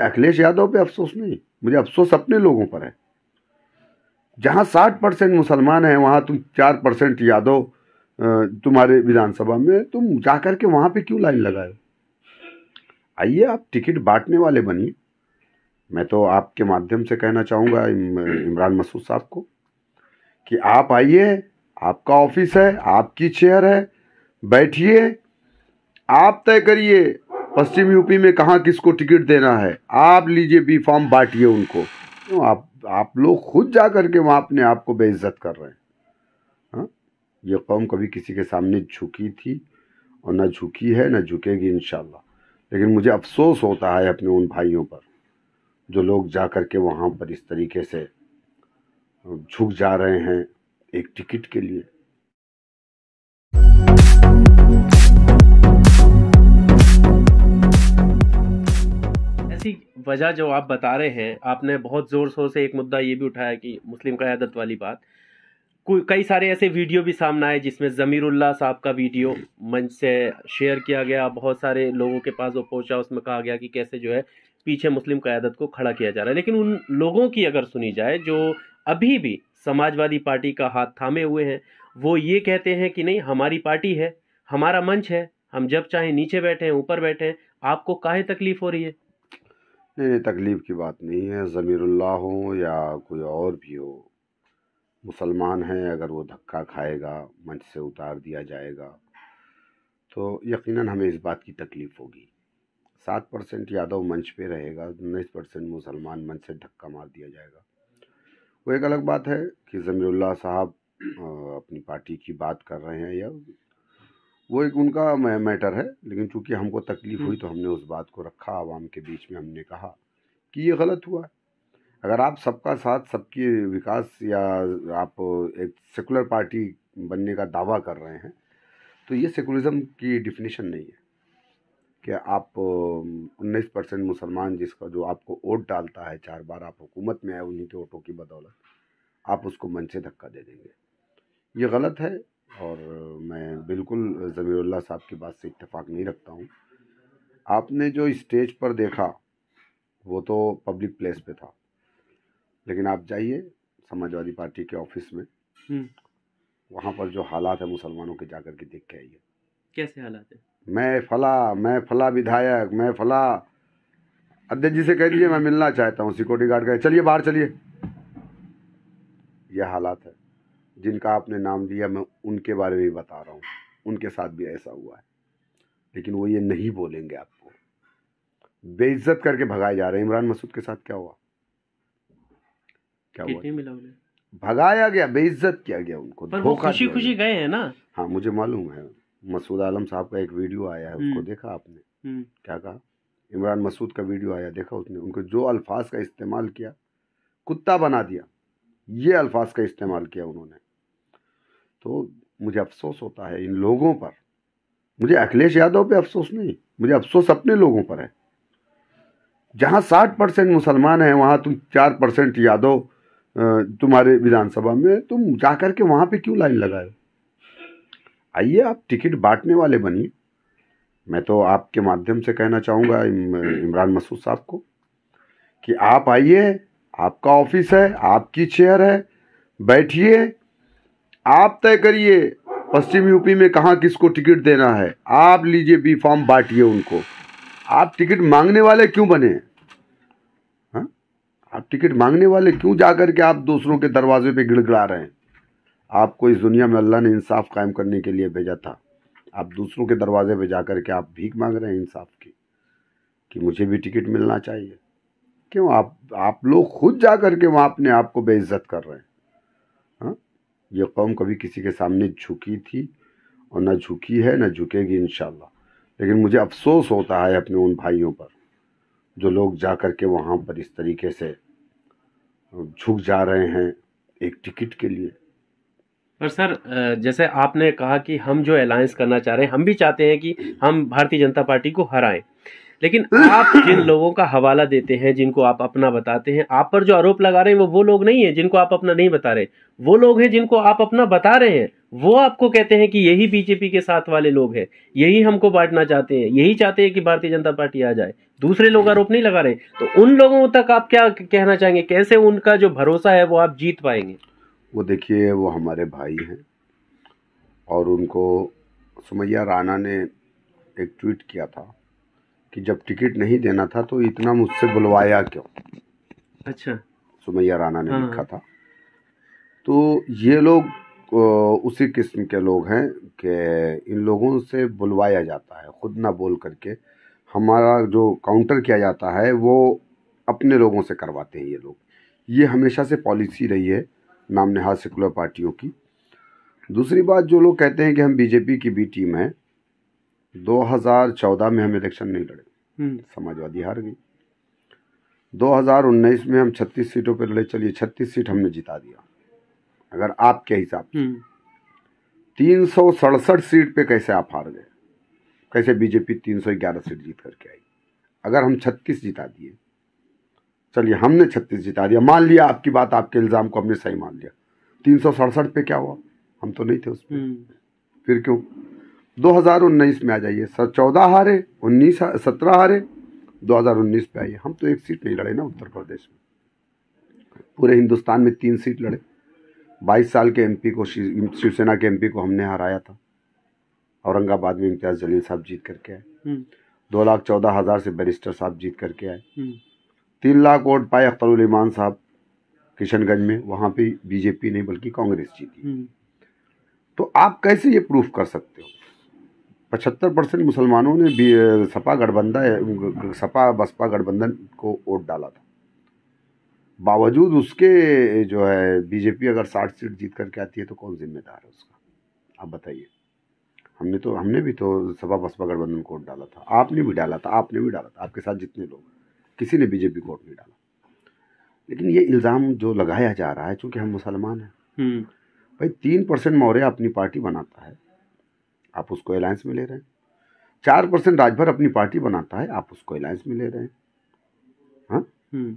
अखिलेश यादव पे अफसोस नहीं मुझे अफसोस अपने लोगों पर है जहाँ साठ परसेंट मुसलमान हैं वहाँ तुम चार परसेंट यादव तुम्हारे विधानसभा में तुम जा कर के वहाँ पे क्यों लाइन लगाए आइए आप टिकट बांटने वाले बनिए मैं तो आपके माध्यम से कहना चाहूँगा इमरान मसूद साहब को कि आप आइए आपका ऑफिस है आपकी चेयर है बैठिए आप तय करिए पश्चिम यूपी में कहाँ किसको टिकट देना है आप लीजिए बी फॉर्म बांटिए उनको तो आप आप लोग खुद जा कर के वहाँ अपने आप को बेइज्जत कर रहे हैं हाँ ये कौम कभी किसी के सामने झुकी थी और ना झुकी है ना झुकेगी इन लेकिन मुझे अफसोस होता है अपने उन भाइयों पर जो लोग जा कर के वहाँ पर इस तरीके से झुक जा रहे हैं एक टिकट के लिए वजह जो आप बता रहे हैं आपने बहुत ज़ोर शोर से एक मुद्दा ये भी उठाया कि मुस्लिम क़्यादत वाली बात कई सारे ऐसे वीडियो भी सामने आए जिसमें ज़मीरुल्ला साहब का वीडियो मंच से शेयर किया गया बहुत सारे लोगों के पास वो पहुंचा उसमें कहा गया कि कैसे जो है पीछे मुस्लिम क़्यादत को खड़ा किया जा रहा है लेकिन उन लोगों की अगर सुनी जाए जो अभी भी समाजवादी पार्टी का हाथ थामे हुए हैं वो ये कहते हैं कि नहीं हमारी पार्टी है हमारा मंच है हम जब चाहें नीचे बैठे हैं ऊपर बैठे हैं आपको काहे तकलीफ़ हो रही है नहीं नहीं तकलीफ़ की बात नहीं है ज़मीरुल्लाह हो या कोई और भी हो मुसलमान है अगर वो धक्का खाएगा मंच से उतार दिया जाएगा तो यकीनन हमें इस बात की तकलीफ़ होगी सात परसेंट यादव मंच पे रहेगा उन्नीस परसेंट मुसलमान मंच से धक्का मार दिया जाएगा वो एक अलग बात है कि ज़मीरुल्लाह साहब अपनी पार्टी की बात कर रहे हैं या वो एक उनका मैटर है लेकिन चूँकि हमको तकलीफ़ हुई हम्म। तो हमने उस बात को रखा आवाम के बीच में हमने कहा कि ये गलत हुआ अगर आप सबका साथ सबकी विकास या आप एक सेकुलर पार्टी बनने का दावा कर रहे हैं तो ये सेकुलरिज्म की डिफिनीशन नहीं है कि आप उन्नीस परसेंट मुसलमान जिसका जो आपको वोट डालता है चार बार आप हुकूमत में आए उन्हीं के वोटों की बदौलत आप उसको मन से धक्का दे देंगे ये गलत है और मैं बिल्कुल ज़मीरुल्ला साहब की बात से इतफ़ाक़ नहीं रखता हूँ आपने जो स्टेज पर देखा वो तो पब्लिक प्लेस पे था लेकिन आप जाइए समाजवादी पार्टी के ऑफिस में हम्म। वहाँ पर जो हालात है मुसलमानों के जाकर के देख के आइए कैसे हालात है मैं फला मैं फला विधायक मैं फला अध्यक्ष जी से कह दीजिए मैं मिलना चाहता हूँ सिक्योरिटी गार्ड का चलिए बाहर चलिए यह हालात है जिनका आपने नाम लिया मैं उनके बारे में बता रहा हूँ उनके साथ भी ऐसा हुआ है लेकिन वो ये नहीं बोलेंगे आपको बेइज्जत करके भगाए जा रहे हैं इमरान मसूद के साथ क्या हुआ क्या हुआ भगाया गया बेइज्जत किया गया उनको वो खुशी खुशी गए हैं ना हाँ मुझे मालूम है मसूद आलम साहब का एक वीडियो आया है उसको हम्म। देखा आपने हम्म। क्या कहा इमरान मसूद का वीडियो आया देखा उसने उनको जो अल्फाज का इस्तेमाल किया कुत्ता बना दिया ये अल्फाज का इस्तेमाल किया उन्होंने तो मुझे अफसोस होता है इन लोगों पर मुझे अखिलेश यादव पे अफसोस नहीं मुझे अफसोस अपने लोगों पर है जहाँ साठ परसेंट मुसलमान हैं वहाँ तुम चार परसेंट यादव तुम्हारे विधानसभा में तुम जा कर के वहाँ पर क्यों लाइन लगाए आइए आप टिकट बांटने वाले बनिए मैं तो आपके माध्यम से कहना चाहूँगा इमरान मसूद साहब को कि आप आइए आपका ऑफिस है आपकी चेयर है बैठिए आप तय करिए पश्चिम यूपी में कहाँ किसको टिकट देना है आप लीजिए बी फॉर्म बांटिए उनको आप टिकट मांगने वाले क्यों बने हा? आप टिकट मांगने वाले क्यों जा करके के आप दूसरों के दरवाजे पे गिड़गिड़ा रहे हैं आपको इस दुनिया में अल्लाह ने इंसाफ कायम करने के लिए भेजा था आप दूसरों के दरवाजे पे जाकर के आप भीख मांग रहे हैं इंसाफ की कि मुझे भी टिकट मिलना चाहिए क्यों आप आप लोग खुद जा कर के वहाँ अपने आप को बेइज्जत कर रहे हैं हाँ ये कौम कभी किसी के सामने झुकी थी और ना झुकी है ना झुकेगी इन लेकिन मुझे अफसोस होता है अपने उन भाइयों पर जो लोग जा कर के वहाँ पर इस तरीके से झुक जा रहे हैं एक टिकट के लिए पर सर जैसे आपने कहा कि हम जो अलायंस करना चाह रहे हैं हम भी चाहते हैं कि हम भारतीय जनता पार्टी को हराएं लेकिन आप जिन लोगों का हवाला देते हैं जिनको आप अपना बताते हैं आप पर जो आरोप लगा रहे हैं वो वो लोग नहीं है जिनको आप अपना नहीं बता रहे वो लोग हैं जिनको आप अपना बता रहे हैं वो आपको कहते हैं कि यही बीजेपी के साथ वाले लोग हैं यही हमको बांटना चाहते हैं यही चाहते हैं कि भारतीय जनता पार्टी आ जाए दूसरे लोग आरोप नहीं लगा रहे तो उन लोगों तक आप क्या कहना चाहेंगे कैसे उनका जो भरोसा है वो आप जीत पाएंगे वो देखिए वो हमारे भाई हैं और उनको सुमैया राणा ने एक ट्वीट किया था कि जब टिकट नहीं देना था तो इतना मुझसे बुलवाया क्यों अच्छा सुमैया राणा ने हाँ। लिखा था तो ये लोग उसी किस्म के लोग हैं कि इन लोगों से बुलवाया जाता है खुद ना बोल करके हमारा जो काउंटर किया जाता है वो अपने लोगों से करवाते हैं ये लोग ये हमेशा से पॉलिसी रही है नाम नेहा सेकुलर पार्टियों की दूसरी बात जो लोग कहते हैं कि हम बीजेपी की भी टीम है 2014 में हम इलेक्शन नहीं लड़े हम्म। समाजवादी हार गई 2019 में हम 36 सीटों पर लड़े चलिए 36 सीट हमने जिता दिया अगर आपके हिसाब से हम्म। तीन सौ सड़सठ सीट पे कैसे आप हार गए कैसे बीजेपी 311 सीट जीत करके आई अगर हम 36 जिता दिए चलिए हमने 36 जिता दिया मान लिया आपकी बात आपके इल्ज़ाम को हमने सही मान लिया तीन सौ सड़सठ पे क्या हुआ हम तो नहीं थे उसमें हम्म। फिर क्यों 2019 में आ जाइए सर चौदह हारे उन्नीस सत्रह हारे 2019 पे आइए हम तो एक सीट नहीं लड़े ना उत्तर प्रदेश में पूरे हिंदुस्तान में तीन सीट लड़े 22 साल के एमपी को शिवसेना के एमपी को हमने हराया था औरंगाबाद में इम्तियाज जलील साहब जीत करके आए हम्म। दो लाख चौदह हज़ार से बैरिस्टर साहब जीत करके आए हम्म। तीन लाख वोट पाए अख्तरमान साहब किशनगंज में वहाँ पे बीजेपी नहीं बल्कि कांग्रेस जीती हम्म। तो आप कैसे ये प्रूफ कर सकते हो पचहत्तर परसेंट मुसलमानों ने भी सपा गठबंधन सपा बसपा गठबंधन को वोट डाला था बावजूद उसके जो है बीजेपी अगर साठ सीट जीत करके आती है तो कौन जिम्मेदार है उसका आप बताइए हमने तो हमने भी तो सपा बसपा गठबंधन को वोट डाला था आपने भी डाला था आपने भी डाला था आपके साथ जितने लोग किसी ने बीजेपी को वोट नहीं डाला लेकिन ये इल्ज़ाम जो लगाया जा रहा है चूँकि हम मुसलमान हैं हम्म। भाई तीन परसेंट मौर्य अपनी पार्टी बनाता है आप उसको अलायंस में ले रहे हैं चार परसेंट राजभर अपनी पार्टी बनाता है आप उसको अलायंस में ले रहे हैं हाँ हम्म।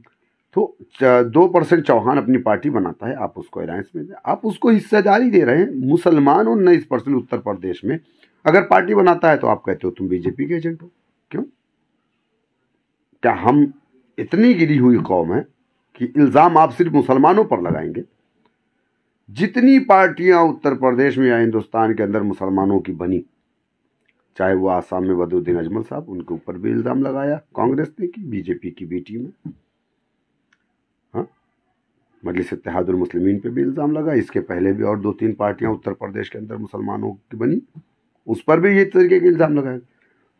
तो दो परसेंट चौहान अपनी पार्टी बनाता है आप उसको अलायंस में आप उसको हिस्सेदारी दे रहे हैं मुसलमान और उन्नीस परसेंट उत्तर प्रदेश में अगर पार्टी बनाता है तो आप कहते हो तुम बीजेपी के एजेंट हो क्यों क्या हम इतनी गिरी हुई कौम है कि इल्ज़ाम आप सिर्फ मुसलमानों पर लगाएंगे जितनी पार्टियां उत्तर प्रदेश में या हिंदुस्तान के अंदर मुसलमानों की बनी चाहे वो आसाम में वदुद्दीन अजमल साहब उनके ऊपर भी इल्ज़ाम लगाया कांग्रेस ने कि बीजेपी की बेटी में हाँ मजलिस इतिहादुल मुस्लिमीन पे भी इल्ज़ाम लगा इसके पहले भी और दो तीन पार्टियां उत्तर प्रदेश के अंदर मुसलमानों की बनी उस पर भी ये तरीके के इल्ज़ाम लगाए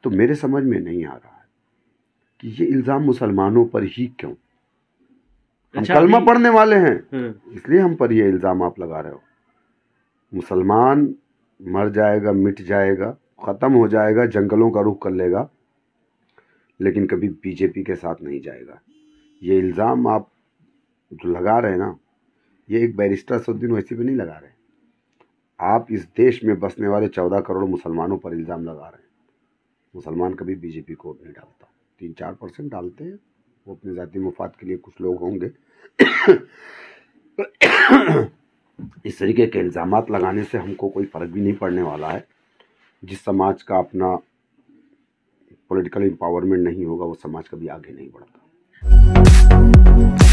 तो मेरे समझ में नहीं आ रहा है कि ये इल्ज़ाम मुसलमानों पर ही क्यों अच्छा, कलमा पढ़ने वाले हैं हम्म। इसलिए हम पर ये इल्ज़ाम आप लगा रहे हो मुसलमान मर जाएगा मिट जाएगा ख़त्म हो जाएगा जंगलों का रुख कर लेगा लेकिन कभी बीजेपी के साथ नहीं जाएगा ये इल्ज़ाम आप जो लगा रहे हैं ना ये एक बैरिस्टर सउद्दीन वैसी पे नहीं लगा रहे आप इस देश में बसने वाले चौदह करोड़ मुसलमानों पर इल्ज़ाम लगा रहे हैं मुसलमान कभी बीजेपी को नहीं डालता तीन चार परसेंट डालते हैं वो अपने ज़ाती मफाद के लिए कुछ लोग होंगे इस तरीके के इल्ज़ाम लगाने से हमको कोई फ़र्क भी नहीं पड़ने वाला है जिस समाज का अपना पॉलिटिकल एम्पावरमेंट नहीं होगा वो समाज कभी आगे नहीं बढ़ता